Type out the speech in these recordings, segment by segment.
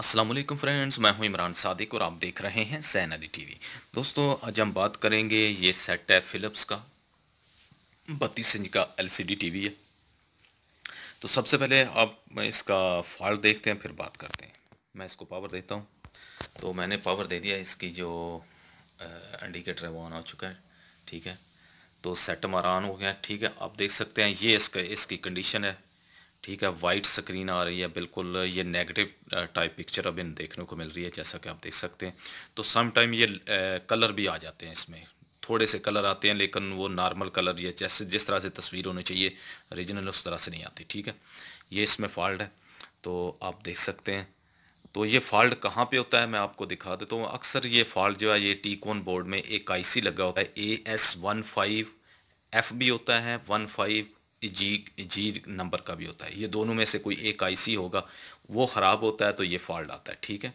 Aslam friends मैं हूं इमरान सादिक और आप देख रहे हैं सैन अली टी दोस्तों आज हम बात करेंगे ये सेट है फिलिप्स का बत्तीस इंच का एलसीडी टीवी है तो सबसे पहले आप इसका फॉल्ट देखते हैं फिर बात करते हैं मैं इसको पावर देता हूं तो मैंने पावर दे दिया इसकी जो इंडिकेटर है वो ऑन हो चुका है ठीक है तो सेट हमारा ऑन हो गया ठीक है आप देख सकते हैं ये इसका इसकी कंडीशन है ठीक है वाइट स्क्रीन आ रही है बिल्कुल ये नेगेटिव टाइप पिक्चर अब इन देखने को मिल रही है जैसा कि आप देख सकते हैं तो सम टाइम ये कलर भी आ जाते हैं इसमें थोड़े से कलर आते हैं लेकिन वो नॉर्मल कलर ये जैसे जिस तरह से तस्वीर होनी चाहिए रीजनल उस तरह से नहीं आती ठीक है ये इसमें फॉल्ट है तो आप देख सकते हैं तो ये फॉल्ट कहाँ पे होता है मैं आपको दिखा देता हूँ अक्सर ये फॉल्ट जो है ये टीकोन बोर्ड में एक आईसी लगा होता है A S one five F भी होता है one five G G number का भी होता है ये दोनों में से कोई एक आईसी होगा वो ख़राब होता है तो ये फॉल्ट आता है ठीक है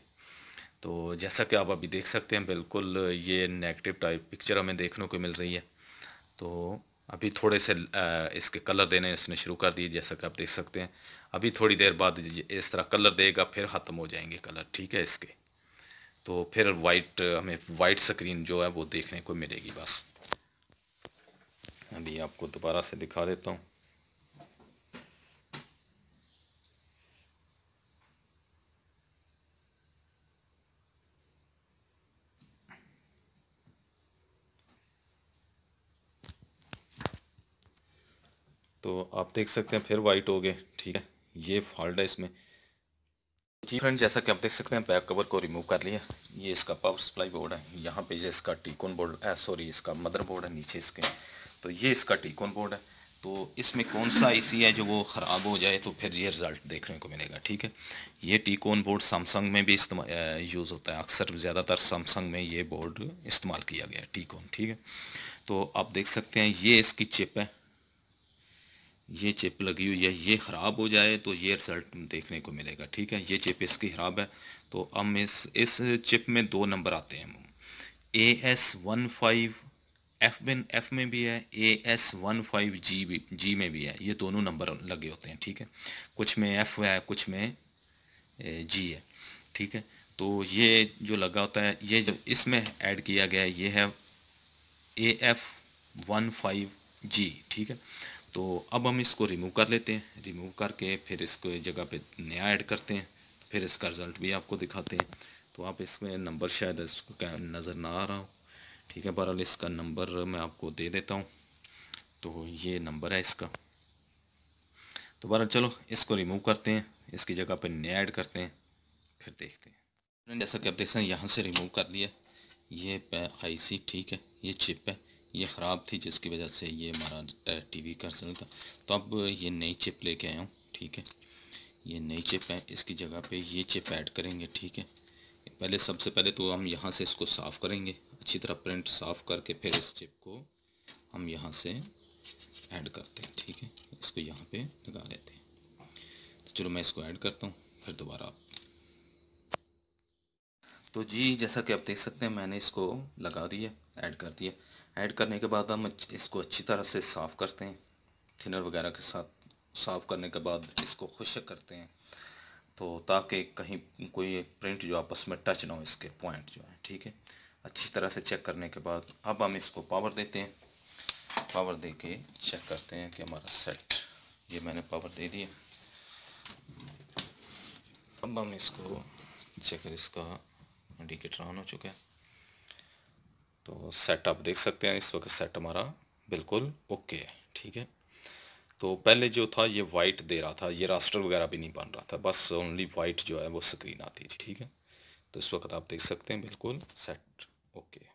तो जैसा कि आप अभी देख सकते हैं बिल्कुल ये नेगेटिव टाइप पिक्चर हमें देखने को मिल रही है तो अभी थोड़े से इसके कलर देने इसने शुरू कर दिए जैसा कि आप देख सकते हैं अभी थोड़ी देर बाद इस तरह कलर देगा फिर ख़त्म हो जाएंगे कलर ठीक है इसके तो फिर वाइट हमें वाइट स्क्रीन जो है वो देखने को मिलेगी बस अभी आपको दोबारा से दिखा देता हूँ तो आप देख सकते हैं फिर वाइट हो गए ठीक है ये फॉल्ट है इसमें जी फ्रेंड जैसा कि आप देख सकते हैं बैक कवर को रिमूव कर लिया ये इसका पावर सप्लाई बोर्ड है यहाँ पे इसका टीकोन बोर्ड है सॉरी इसका मदर बोर्ड है नीचे इसके तो ये इसका टीकोन बोर्ड है तो इसमें कौन सा आईसी है जो वो ख़राब हो जाए तो फिर ये रिज़ल्ट देखने को मिलेगा ठीक है ये टीकोन बोर्ड सैमसंग में भी यूज़ eh, होता है अक्सर ज़्यादातर सैमसंग में ये बोर्ड इस्तेमाल किया गया है टीकोन ठीक है तो आप देख सकते हैं ये इसकी चिप है ये चिप लगी हुई है ये ख़राब हो जाए तो ये रिज़ल्ट देखने को मिलेगा ठीक है ये चिप इसकी ख़राब है तो हम इस इस चिप में दो नंबर आते हैं A S one five F बिन एफ में भी है A S one five G भी जी में भी है ये दोनों नंबर लगे होते हैं ठीक है कुछ में एफ़ है कुछ में जी है ठीक है तो ये जो लगा होता है ये जो इसमें ऐड किया गया है ये है A F one five G ठीक है तो अब हम इसको रिमूव कर लेते हैं रिमूव करके फिर इसको जगह पे नया ऐड करते हैं फिर इसका रिज़ल्ट भी आपको दिखाते हैं तो आप इसमें नंबर शायद इसको नज़र ना आ रहा हो ठीक है बहरहाल इसका नंबर मैं आपको दे देता हूँ तो ये नंबर है इसका तो बहरहाल चलो इसको रिमूव करते हैं इसकी जगह पर नया ऐड करते हैं फिर देखते हैं जैसा कि आप देख सकते हैं यहाँ से रिमूव कर लिया ये आई सी ठीक है ये चिप है ये ख़राब थी जिसकी वजह से ये हमारा टीवी कर सकता तो अब ये नई चिप लेके आया हूँ ठीक है ये नई चिप है इसकी जगह पे ये चिप ऐड करेंगे ठीक है पहले सबसे पहले तो हम यहाँ से इसको साफ़ करेंगे अच्छी तरह प्रिंट साफ़ करके फिर इस चिप को हम यहाँ से ऐड करते हैं ठीक है इसको यहाँ पे लगा देते हैं तो चलो मैं इसको ऐड करता हूँ फिर दोबारा आप तो जी जैसा कि आप देख सकते हैं मैंने इसको लगा दिया ऐड कर दिया ऐड करने के बाद हम इसको अच्छी तरह से साफ़ करते हैं थिनर वगैरह के साथ साफ़ करने के बाद इसको खुशक करते हैं तो ताकि कहीं कोई प्रिंट जो आपस में टच ना हो इसके पॉइंट जो है ठीक है अच्छी तरह से चेक करने के बाद अब हम इसको पावर देते हैं पावर दे के चेक करते हैं कि हमारा सेट ये मैंने पावर दे दिया अब हम इसको चेक इसका इंडिकेटर ऑन हो चुका है तो सेट आप देख सकते हैं इस वक्त सेट हमारा बिल्कुल ओके है ठीक है तो पहले जो था ये वाइट दे रहा था ये रास्टर वगैरह भी नहीं बन रहा था बस ओनली वाइट जो है वो स्क्रीन आती थी ठीक है तो इस वक्त आप देख सकते हैं बिल्कुल सेट ओके